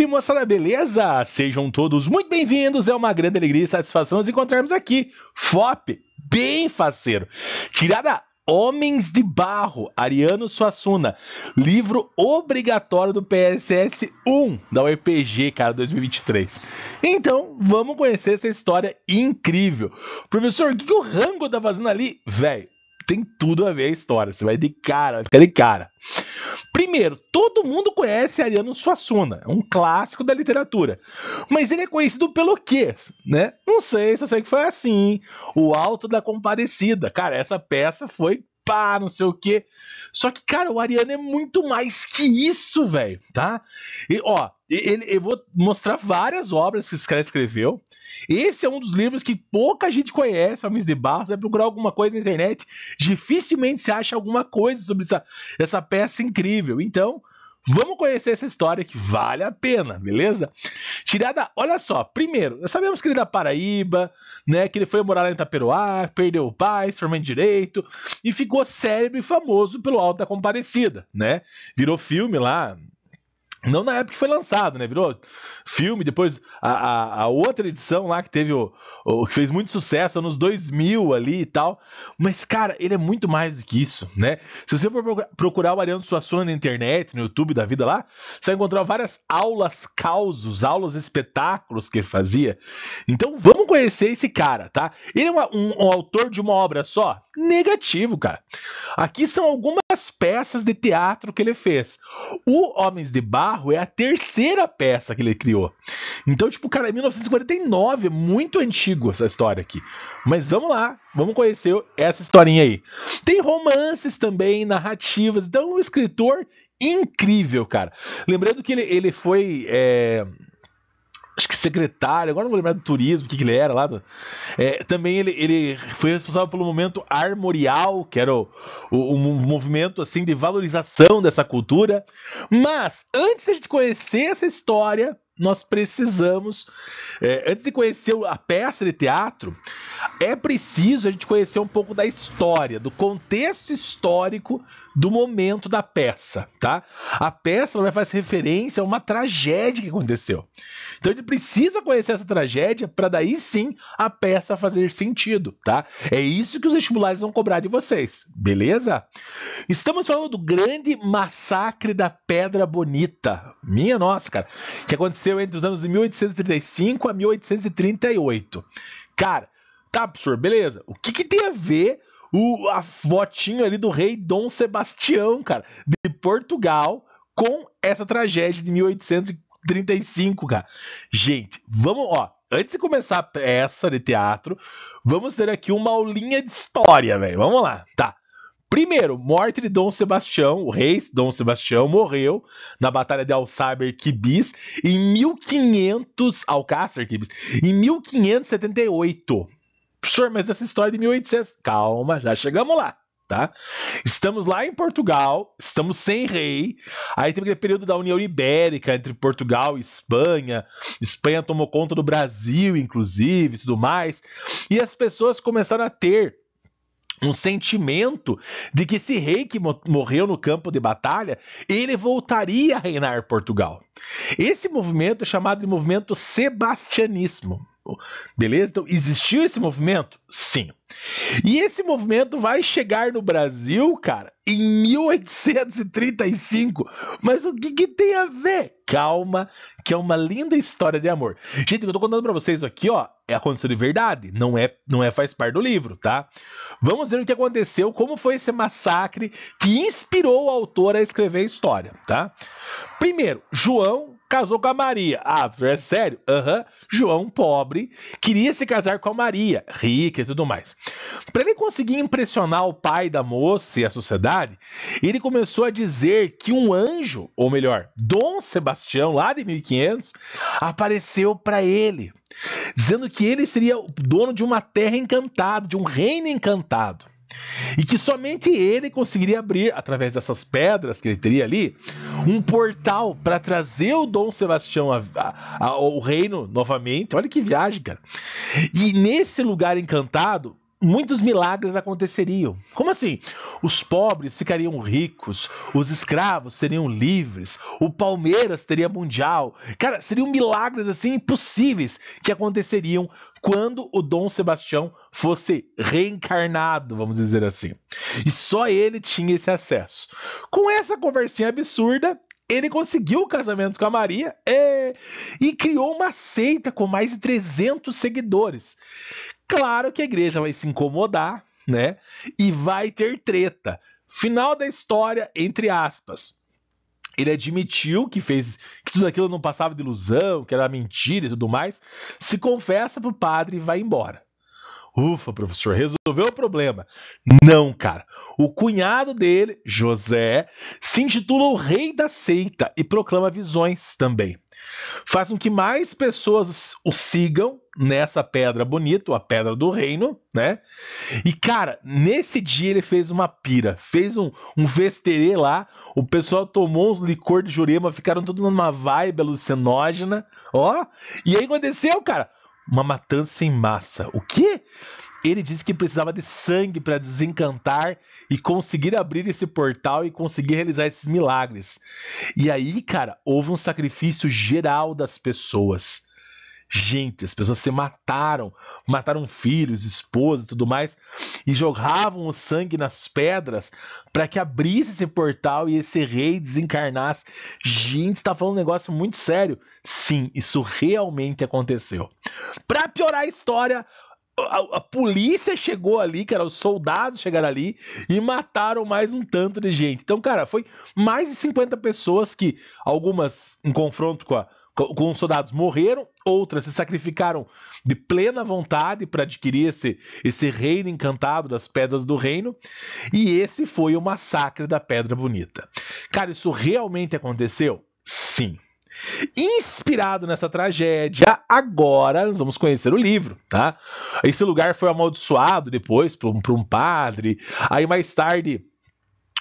Salve, moçada, beleza? Sejam todos muito bem-vindos. É uma grande alegria e satisfação nos encontrarmos aqui. FOP, bem faceiro. Tirada Homens de Barro, Ariano Suassuna. Livro obrigatório do PSS 1 da UEPG, cara, 2023. Então, vamos conhecer essa história incrível. Professor, o que, que o Rango tá fazendo ali? véi. tem tudo a ver a história. Você vai de cara, vai ficar de cara. Primeiro, todo mundo conhece Ariano Suassuna, é um clássico da literatura. Mas ele é conhecido pelo quê? Né? Não sei, só sei que foi assim. O Alto da Comparecida. Cara, essa peça foi pá, não sei o quê. Só que, cara, o Ariano é muito mais que isso, velho, tá? E, ó, ele, eu vou mostrar várias obras que esse cara escreveu. Esse é um dos livros que pouca gente conhece, Homens é de Barro. Você vai procurar alguma coisa na internet, dificilmente se acha alguma coisa sobre essa, essa peça incrível. Então, Vamos conhecer essa história que vale a pena, beleza? Tirada, olha só, primeiro, nós sabemos que ele é da Paraíba, né? Que ele foi morar lá em Itaperuá, perdeu o pai, se formou em direito e ficou célebre e famoso pelo Alto da Comparecida, né? Virou filme lá, não na época que foi lançado, né? Virou filme, depois a, a, a outra edição lá que teve o, o, que fez muito sucesso nos 2000 ali e tal. Mas, cara, ele é muito mais do que isso, né? Se você for procurar o Ariano Suassuna na internet, no YouTube da vida lá, você vai encontrar várias aulas causos, aulas espetáculos que ele fazia. Então vamos conhecer esse cara, tá? Ele é uma, um, um autor de uma obra só? Negativo, cara. Aqui são algumas peças de teatro que ele fez. O Homens de Bar é a terceira peça que ele criou. Então, tipo, cara, é 1949, é muito antigo essa história aqui. Mas vamos lá, vamos conhecer essa historinha aí. Tem romances também, narrativas, então é um escritor incrível, cara. Lembrando que ele, ele foi. É, acho que secretário, agora não vou lembrar do turismo, o que, que ele era lá. Do, é, também ele, ele foi responsável pelo momento armorial, que era o, o, um movimento assim de valorização dessa cultura. Mas antes da gente conhecer essa história, nós precisamos, é, antes de conhecer a peça de teatro, é preciso a gente conhecer um pouco da história, do contexto histórico do momento da peça, tá? A peça vai fazer referência a uma tragédia que aconteceu. Então a gente precisa conhecer essa tragédia para daí sim a peça fazer sentido, tá? É isso que os estimulares vão cobrar de vocês, beleza? Estamos falando do grande massacre da Pedra Bonita. Minha nossa, cara, que aconteceu aconteceu entre os anos de 1835 a 1838. Cara, tá, professor, beleza. O que, que tem a ver o, a fotinho ali do rei Dom Sebastião, cara, de Portugal, com essa tragédia de 1835, cara? Gente, vamos, ó. Antes de começar a peça de teatro, vamos ter aqui uma aulinha de história, velho. Vamos lá, tá? Primeiro, morte de Dom Sebastião, o rei Dom Sebastião morreu na Batalha de Alçáber Quibis em 1500, Alcácer Quibis, em 1578. Senhor, mas essa história é de 1800, calma, já chegamos lá, tá? Estamos lá em Portugal, estamos sem rei, aí teve aquele período da União Ibérica entre Portugal e Espanha, Espanha tomou conta do Brasil, inclusive, tudo mais, e as pessoas começaram a ter um sentimento de que esse rei que morreu no campo de batalha, ele voltaria a reinar Portugal. Esse movimento é chamado de movimento sebastianismo. Beleza? Então, existiu esse movimento? Sim. E esse movimento vai chegar no Brasil, cara, em 1835. Mas o que, que tem a ver? Calma, que é uma linda história de amor. Gente, eu tô contando para vocês aqui, ó, é aconteceu de verdade, não é, não é faz parte do livro, tá? Vamos ver o que aconteceu, como foi esse massacre que inspirou o autor a escrever a história, tá? Primeiro, João casou com a Maria. Ah, é sério? Aham. Uhum. João, pobre, queria se casar com a Maria, rica e tudo mais. Para ele conseguir impressionar o pai da moça e a sociedade, ele começou a dizer que um anjo, ou melhor, Dom Sebastião, lá de 1500, apareceu para ele, dizendo que ele seria o dono de uma terra encantada, de um reino encantado. E que somente ele conseguiria abrir, através dessas pedras que ele teria ali, um portal para trazer o Dom Sebastião a, a, ao reino novamente. Olha que viagem, cara. E nesse lugar encantado, muitos milagres aconteceriam. Como assim? Os pobres ficariam ricos, os escravos seriam livres, o Palmeiras teria mundial. Cara, seriam milagres assim impossíveis que aconteceriam quando o Dom Sebastião fosse reencarnado, vamos dizer assim. E só ele tinha esse acesso. Com essa conversinha absurda, ele conseguiu o casamento com a Maria é, e criou uma seita com mais de 300 seguidores. Claro que a igreja vai se incomodar, né? E vai ter treta. Final da história, entre aspas. Ele admitiu que fez que tudo aquilo não passava de ilusão, que era mentira e tudo mais. Se confessa pro padre e vai embora. Ufa, professor, resolveu o problema. Não, cara. O cunhado dele, José, se intitula o rei da seita e proclama visões também faz com que mais pessoas o sigam nessa pedra bonita, a pedra do reino, né? E cara, nesse dia ele fez uma pira, fez um, um vesterê lá, o pessoal tomou uns licor de jurema, ficaram todos numa vibe alucinógena, ó. E aí aconteceu, cara, uma matança em massa. O quê? Ele disse que precisava de sangue para desencantar e conseguir abrir esse portal e conseguir realizar esses milagres. E aí, cara, houve um sacrifício geral das pessoas gente, as pessoas se mataram, mataram filhos, esposas e tudo mais, e jogavam o sangue nas pedras para que abrisse esse portal e esse rei desencarnasse. Gente, está falando um negócio muito sério. Sim, isso realmente aconteceu. Para piorar a história, a, a, polícia chegou ali, cara, os soldados chegaram ali e mataram mais um tanto de gente. Então, cara, foi mais de 50 pessoas que algumas em confronto com a alguns soldados morreram, outras se sacrificaram de plena vontade para adquirir esse, esse reino encantado das pedras do reino, e esse foi o massacre da Pedra Bonita. Cara, isso realmente aconteceu? Sim. Inspirado nessa tragédia, agora nós vamos conhecer o livro, tá? Esse lugar foi amaldiçoado depois por um, por um padre, aí mais tarde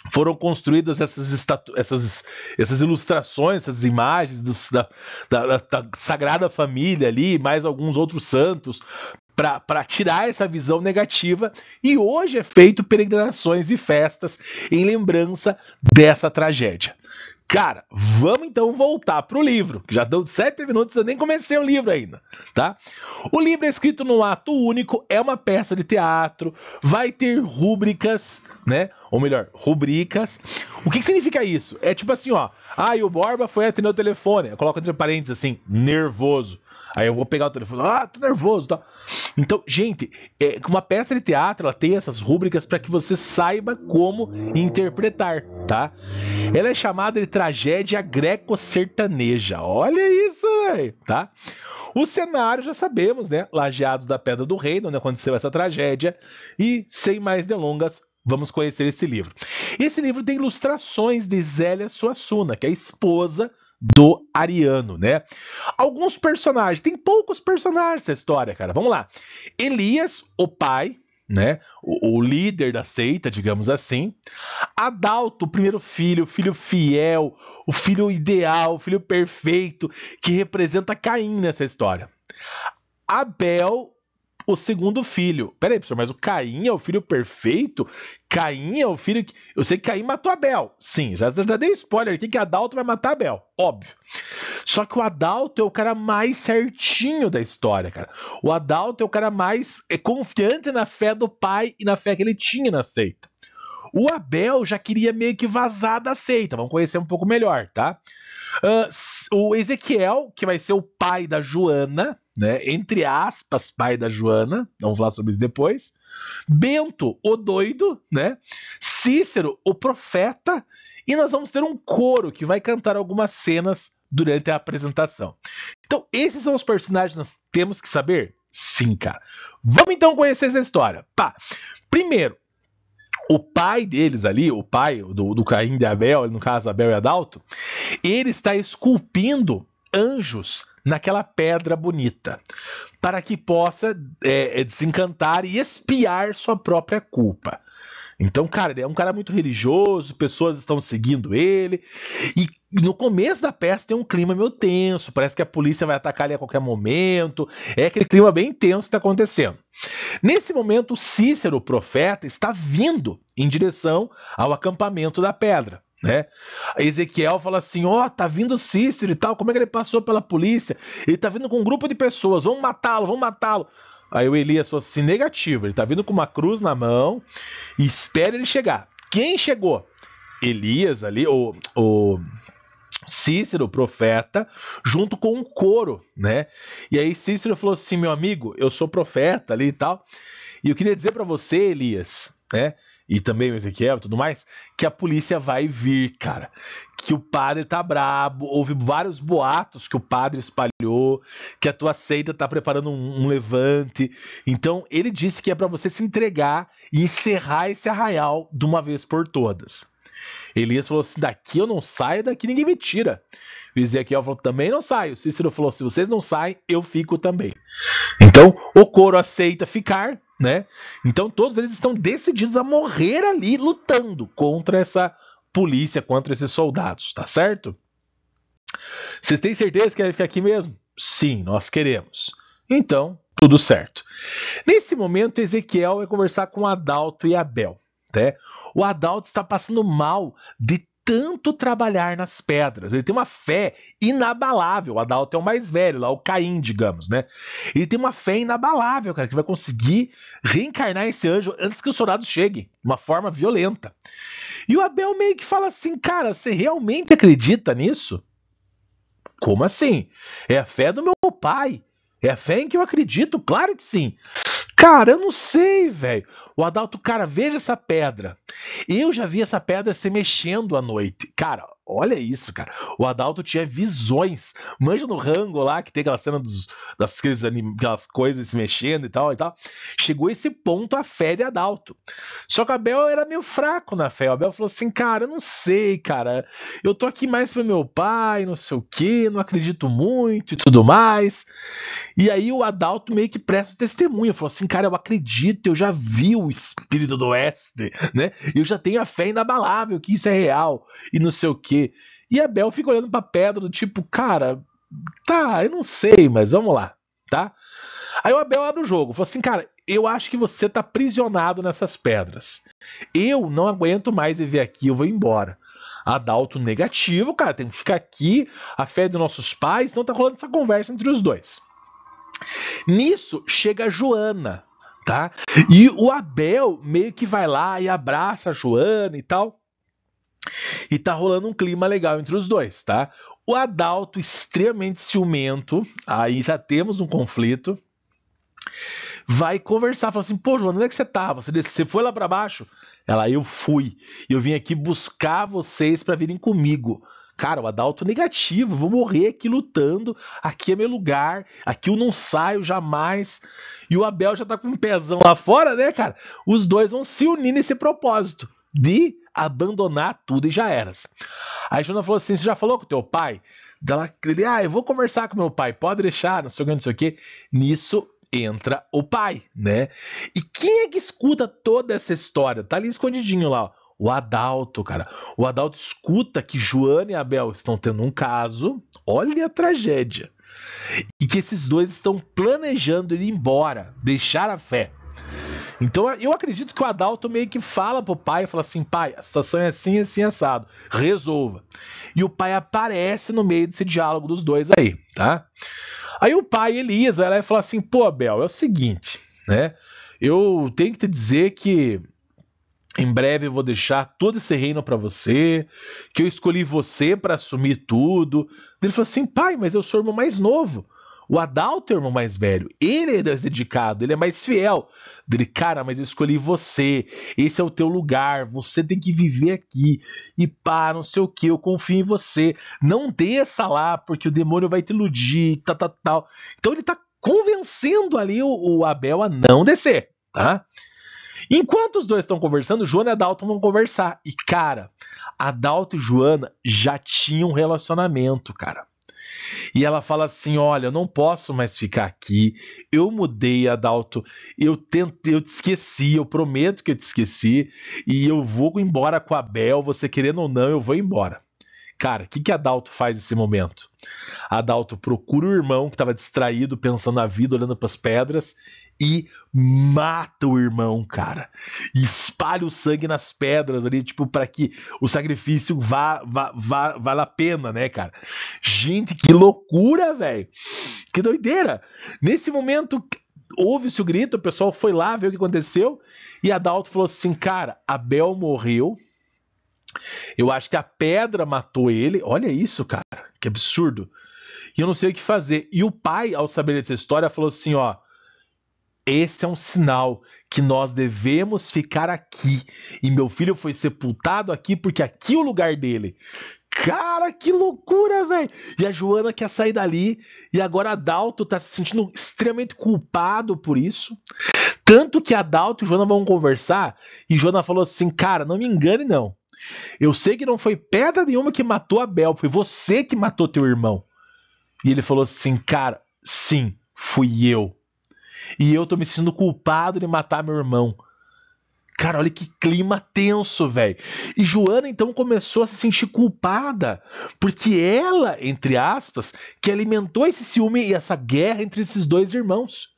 foram construídas essas, estatu essas, essas ilustrações, essas imagens da, da, da, Sagrada Família ali, mais alguns outros santos, para tirar essa visão negativa. E hoje é feito peregrinações e festas em lembrança dessa tragédia. Cara, vamos então voltar para o livro. que Já deu sete minutos, eu nem comecei o livro ainda, tá? O livro é escrito num ato único, é uma peça de teatro, vai ter rúbricas, né? ou melhor, rubricas. O que, que, significa isso? É tipo assim, ó. Ah, e o Borba foi atender o telefone. Coloca entre parênteses assim, nervoso. Aí eu vou pegar o telefone, ah, tô nervoso, tá? Então, gente, é, uma peça de teatro ela tem essas rúbricas para que você saiba como interpretar, tá? Ela é chamada de tragédia greco-sertaneja. Olha isso, velho, tá? O cenário já sabemos, né? Lajeados da Pedra do Reino, onde aconteceu essa tragédia. E, sem mais delongas, Vamos conhecer esse livro. Esse livro tem ilustrações de Zélia Suassuna, que é a esposa do Ariano, né? Alguns personagens, tem poucos personagens essa história, cara. Vamos lá. Elias, o pai, né? O, o, líder da seita, digamos assim. Adalto, o primeiro filho, o filho fiel, o filho ideal, o filho perfeito, que representa Caim nessa história. Abel, o segundo filho. Peraí, professor, mas o Caim é o filho perfeito? Caim é o filho que. Eu sei que Caim matou Abel. Sim, já, já dei spoiler aqui que Adalto vai matar Abel. Óbvio. Só que o Adalto é o cara mais certinho da história, cara. O Adalto é o cara mais é, confiante na fé do pai e na fé que ele tinha na seita. O Abel já queria meio que vazar da seita. Vamos conhecer um pouco melhor, tá? Uh, o Ezequiel, que vai ser o pai da Joana, né? Entre aspas, pai da Joana. Vamos falar sobre isso depois. Bento, o doido, né? Cícero, o profeta. E nós vamos ter um coro que vai cantar algumas cenas durante a apresentação. Então, esses são os personagens que nós temos que saber? Sim, cara. Vamos então conhecer essa história. Pá. Primeiro, o pai deles ali, o pai do, do Caim de Abel, no caso Abel e Adalto, ele está esculpindo anjos naquela pedra bonita, para que possa é, é desencantar e espiar sua própria culpa. Então, cara, ele é um cara muito religioso, pessoas estão seguindo ele. E no começo da peça tem um clima meio tenso, parece que a polícia vai atacar ele a qualquer momento. É aquele clima bem tenso que está acontecendo. Nesse momento, Cícero, o profeta, está vindo em direção ao acampamento da pedra. Né? Ezequiel fala assim: Ó, oh, tá vindo Cícero e tal, como é que ele passou pela polícia? Ele tá vindo com um grupo de pessoas, vamos matá-lo, vamos matá-lo. Aí o Elias falou assim: negativo, ele tá vindo com uma cruz na mão e espera ele chegar. Quem chegou? Elias ali, o, o Cícero, profeta, junto com um coro, né? E aí Cícero falou assim: meu amigo, eu sou profeta ali e tal. E eu queria dizer para você, Elias, né? e também o Ezequiel e tudo mais, que a polícia vai vir, cara. Que o padre tá brabo, houve vários boatos que o padre espalhou, que a tua seita tá preparando um, um levante. Então, ele disse que é para você se entregar e encerrar esse arraial de uma vez por todas. Elias falou: assim, daqui eu não saio, daqui ninguém me tira. O Ezequiel falou: também não saio. Cícero falou: se vocês não saem, eu fico também. Então, o coro aceita ficar, né? Então todos eles estão decididos a morrer ali lutando contra essa polícia, contra esses soldados, tá certo? Vocês têm certeza que ele é, fica é aqui mesmo? Sim, nós queremos. Então, tudo certo. Nesse momento, Ezequiel vai conversar com Adalto e Abel. Né? O Adalto está passando mal de tanto trabalhar nas pedras. Ele tem uma fé inabalável. O Adalto é o mais velho, lá o Caim, digamos, né? Ele tem uma fé inabalável, cara, que vai conseguir reencarnar esse anjo antes que o soldado chegue de uma forma violenta. E o Abel meio que fala assim, cara, você realmente acredita nisso? Como assim? É a fé do meu pai. É fé em que eu acredito, claro que sim. Cara, eu não sei, velho. O Adalto, cara, veja essa pedra. Eu já vi essa pedra se mexendo à noite. Cara, Olha isso, cara. O Adalto tinha visões. Manja no rango lá, que tem aquela cena dos, das aqueles, aquelas coisas se mexendo e tal e tal. Chegou esse ponto a fé de Adalto. Só que o Abel era meio fraco na fé. O Abel falou assim, cara, eu não sei, cara. Eu tô aqui mais pro meu pai, não sei o que, não acredito muito e tudo mais. E aí o Adalto meio que presta testemunha. Falou assim, cara, eu acredito, eu já vi o espírito do Oeste, né? Eu já tenho a fé inabalável que isso é real e não sei o que e a Bel fica olhando pra pedra, do tipo, cara, tá, eu não sei, mas vamos lá, tá? Aí o Abel abre o jogo, falou assim, cara, eu acho que você tá aprisionado nessas pedras. Eu não aguento mais viver aqui, eu vou embora. Adalto negativo, cara, tem que ficar aqui, a fé dos nossos pais, então tá rolando essa conversa entre os dois. Nisso chega a Joana, tá? E o Abel meio que vai lá e abraça a Joana e tal. E tá rolando um clima legal entre os dois, tá? O Adalto extremamente ciumento, aí já temos um conflito. Vai conversar, fala assim: "Pô, Joana, onde é que você tava? Tá? Você, você foi lá para baixo?" Ela: "Eu fui. Eu vim aqui buscar vocês para virem comigo." Cara, o Adalto negativo, vou morrer aqui lutando, aqui é meu lugar, aqui eu não saio jamais. E o Abel já tá com um pezão lá fora, né, cara? Os dois vão se unir nesse propósito de abandonar tudo e já eras. Aí Jonah falou assim: Você já falou com teu pai? Dela, ele, ah, eu vou conversar com meu pai, pode deixar, não sei o que, não sei o que. Nisso entra o pai, né? E quem é que escuta toda essa história? Tá ali escondidinho lá, ó. O Adalto, cara. O Adalto escuta que Joana e Abel estão tendo um caso. Olha a tragédia. E que esses dois estão planejando ir embora, deixar a fé. Então eu acredito que o Adalto meio que fala pro pai, fala assim, pai, a situação é assim, assim, assado, resolva. E o pai aparece no meio desse diálogo dos dois aí, tá? Aí o pai, Elias, vai falar fala assim, pô, Abel, é o seguinte, né? Eu tenho que te dizer que em breve eu vou deixar todo esse reino para você, que eu escolhi você para assumir tudo. Ele falou assim, pai, mas eu sou o irmão mais novo. O Adalto é o irmão mais velho. Ele é mais dedicado, ele é mais fiel. Ele, cara, mas eu escolhi você. Esse é o teu lugar. Você tem que viver aqui. E pá, não sei o que. Eu confio em você. Não desça lá, porque o demônio vai te iludir. Tal, tal. Então ele tá convencendo ali o, o Abel a não descer, tá? Enquanto os dois estão conversando, Joana e Adalto vão conversar. E, cara, Adalto e Joana já tinham um relacionamento, cara. E ela fala assim: Olha, eu não posso mais ficar aqui. Eu mudei, Adalto. Eu tentei, eu te esqueci. Eu prometo que eu te esqueci. E eu vou embora com a Bel. Você querendo ou não, eu vou embora. Cara, o que, que Adalto faz nesse momento? Adalto procura o irmão que estava distraído, pensando na vida, olhando para as pedras, e mata o irmão, cara. E espalha o sangue nas pedras ali, tipo, para que o sacrifício vá, vá, vá, vale a pena, né, cara? Gente, que loucura, velho. Que doideira. Nesse momento, houve-se o grito, o pessoal foi lá ver o que aconteceu. E a Dalto falou assim: cara, Abel morreu. Eu acho que a pedra matou ele. Olha isso, cara. Que absurdo. E eu não sei o que fazer. E o pai, ao saber dessa história, falou assim: ó esse é um sinal que nós devemos ficar aqui. E meu filho foi sepultado aqui porque aqui é o lugar dele. Cara, que loucura, velho! E a Joana quer sair dali, e agora a Dalto tá se sentindo extremamente culpado por isso. Tanto que a Dalto e Joana vão conversar, e Joana falou assim: Cara, não me engane, não. Eu sei que não foi pedra nenhuma que matou Abel, foi você que matou teu irmão. E ele falou assim: Cara, sim, fui eu e eu tô me sentindo culpado de matar meu irmão. Cara, olha que clima tenso, velho. E Joana então começou a se sentir culpada, porque ela, entre aspas, que alimentou esse ciúme e essa guerra entre esses dois irmãos.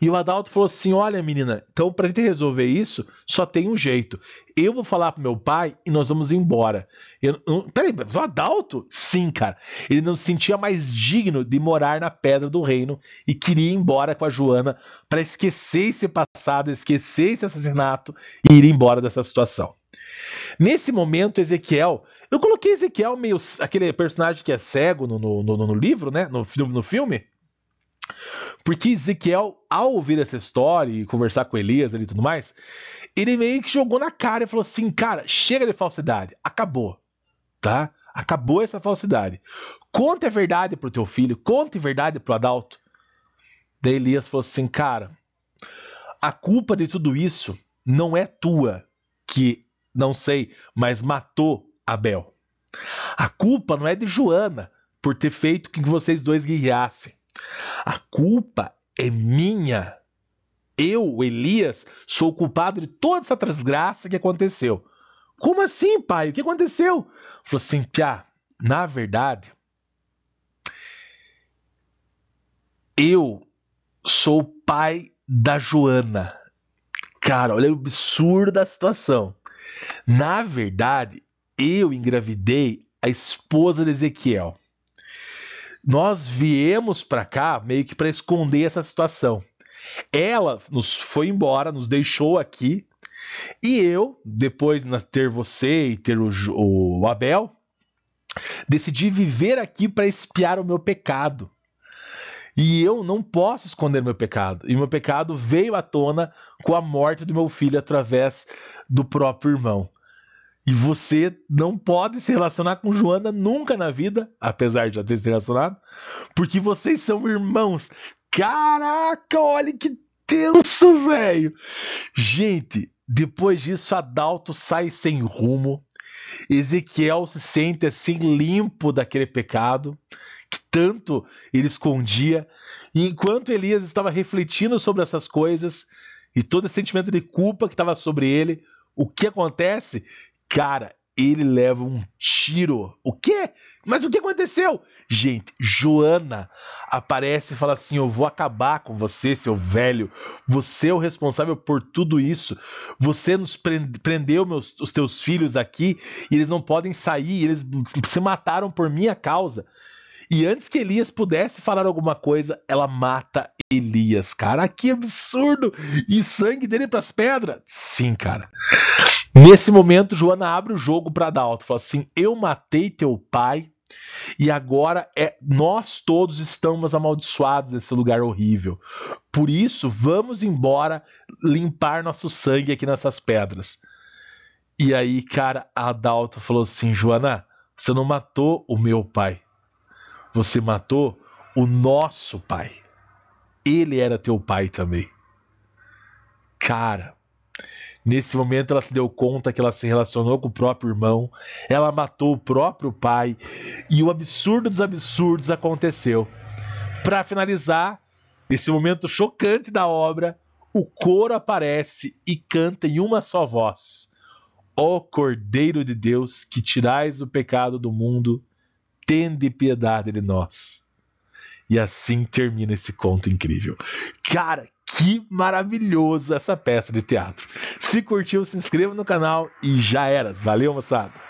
E o Adalto falou assim: Olha, menina, então pra gente resolver isso, só tem um jeito. Eu vou falar pro meu pai e nós vamos embora. Eu, eu, peraí, mas o Adalto? Sim, cara. Ele não se sentia mais digno de morar na Pedra do Reino e queria ir embora com a Joana para esquecer esse passado, esquecer esse assassinato e ir embora dessa situação. Nesse momento, Ezequiel. Eu coloquei Ezequiel meio. aquele personagem que é cego no, no, no, no livro, né? no, no filme. Porque Ezequiel, ao ouvir essa história e conversar com Elias e tudo mais, ele meio que jogou na cara e falou assim: cara, chega de falsidade, acabou, tá? Acabou essa falsidade. Conte a verdade pro teu filho, conte a verdade pro Adalto. Daí Elias falou assim: cara, a culpa de tudo isso não é tua, que não sei, mas matou Abel. A culpa não é de Joana por ter feito com que vocês dois guerreassem. A culpa é minha. Eu, Elias, sou culpado de toda essa desgraça que aconteceu. Como assim, pai? O que aconteceu? Falou assim, Pia. na verdade, eu sou o pai da Joana. Cara, olha o absurdo da situação. Na verdade, eu engravidei a esposa de Ezequiel nós viemos para cá meio que para esconder essa situação. Ela nos foi embora, nos deixou aqui. E eu, depois de ter você e ter o, o Abel, decidi viver aqui para espiar o meu pecado. E eu não posso esconder meu pecado. E meu pecado veio à tona com a morte do meu filho através do próprio irmão. E você não pode se relacionar com Joana nunca na vida, apesar de já ter se relacionado, porque vocês são irmãos. Caraca, olha que tenso, velho! Gente, depois disso, Adalto sai sem rumo. Ezequiel se sente assim limpo daquele pecado que tanto ele escondia. E enquanto Elias estava refletindo sobre essas coisas e todo esse sentimento de culpa que estava sobre ele, o que acontece? Cara, ele leva um tiro. O quê? Mas o que aconteceu? Gente, Joana aparece e fala assim: Eu vou acabar com você, seu velho. Você é o responsável por tudo isso. Você nos prendeu meus, os teus filhos aqui e eles não podem sair. Eles se mataram por minha causa. E antes que Elias pudesse falar alguma coisa, ela mata Elias, cara. Ah, que absurdo! E sangue dele pras pedras? Sim, cara. Nesse momento, Joana abre o jogo para Dalton. Fala assim: Eu matei teu pai. E agora é nós todos estamos amaldiçoados nesse lugar horrível. Por isso, vamos embora limpar nosso sangue aqui nessas pedras. E aí, cara, a Dalton falou assim: Joana, você não matou o meu pai, você matou o nosso pai. Ele era teu pai também. Cara, Nesse momento, ela se deu conta que ela se relacionou com o próprio irmão, ela matou o próprio pai e o absurdo dos absurdos aconteceu. Para finalizar, nesse momento chocante da obra, o coro aparece e canta em uma só voz: Ó oh Cordeiro de Deus, que tirais o pecado do mundo, tende piedade de nós. E assim termina esse conto incrível. Cara, que maravilhoso essa peça de teatro. Se curtiu, se inscreva no canal e já eras. Valeu, moçada!